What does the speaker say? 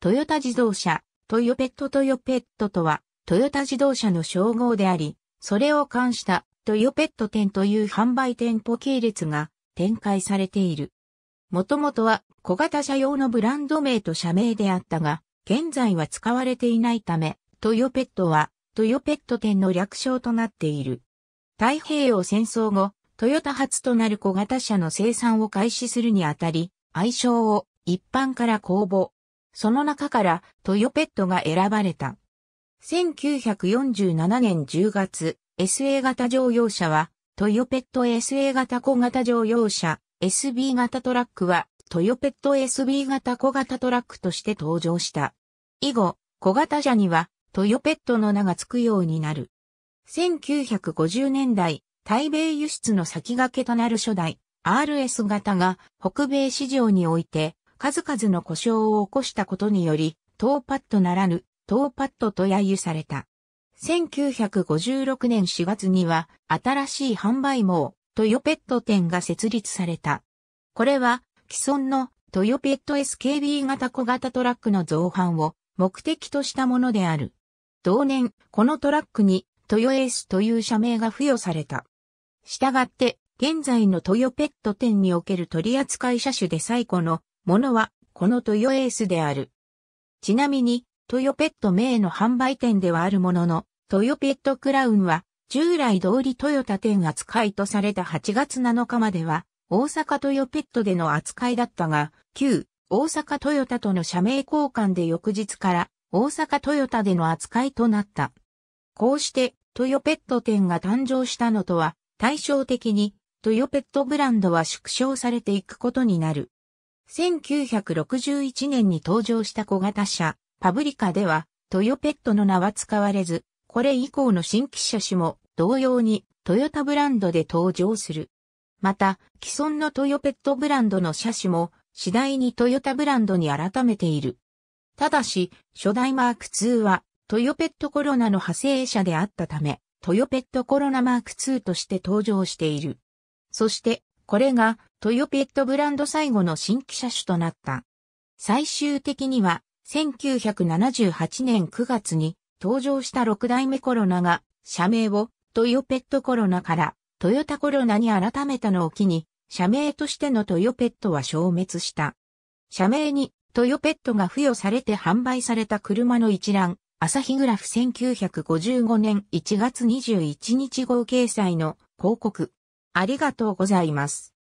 トヨタ自動車、トヨペットトヨペットとは、トヨタ自動車の称号であり、それを冠したトヨペット店という販売店舗系列が展開されている。もともとは小型車用のブランド名と社名であったが、現在は使われていないため、トヨペットはトヨペット店の略称となっている。太平洋戦争後、トヨタ初となる小型車の生産を開始するにあたり、愛称を一般から公募、その中からトヨペットが選ばれた。1947年10月、SA 型乗用車は、トヨペット SA 型小型乗用車、SB 型トラックは、トヨペット SB 型小型トラックとして登場した。以後、小型車には、トヨペットの名が付くようになる。1950年代、台米輸出の先駆けとなる初代 RS 型が北米市場において数々の故障を起こしたことにより、トーパットならぬ、トーパットと揶揄された。1956年4月には、新しい販売網、トヨペット店が設立された。これは、既存のトヨペット SKB 型小型トラックの造反を目的としたものである。同年、このトラックにトヨエースという社名が付与された。したがって、現在のトヨペット店における取扱車種で最古のものは、このトヨエースである。ちなみに、トヨペット名の販売店ではあるものの、トヨペットクラウンは、従来通りトヨタ店扱いとされた8月7日までは、大阪トヨペットでの扱いだったが、旧大阪トヨタとの社名交換で翌日から大阪トヨタでの扱いとなった。こうしてトヨペット店が誕生したのとは対照的にトヨペットブランドは縮小されていくことになる。1961年に登場した小型車、パブリカでは、トヨペットの名は使われず、これ以降の新規車種も同様にトヨタブランドで登場する。また、既存のトヨペットブランドの車種も次第にトヨタブランドに改めている。ただし、初代マーク2はトヨペットコロナの派生車であったため、トヨペットコロナマーク2として登場している。そして、これがトヨペットブランド最後の新規車種となった。最終的には1978年9月に登場した6代目コロナが社名をトヨペットコロナからトヨタコロナに改めたのを機に社名としてのトヨペットは消滅した。社名にトヨペットが付与されて販売された車の一覧、アサヒグラフ1955年1月21日号掲載の広告、ありがとうございます。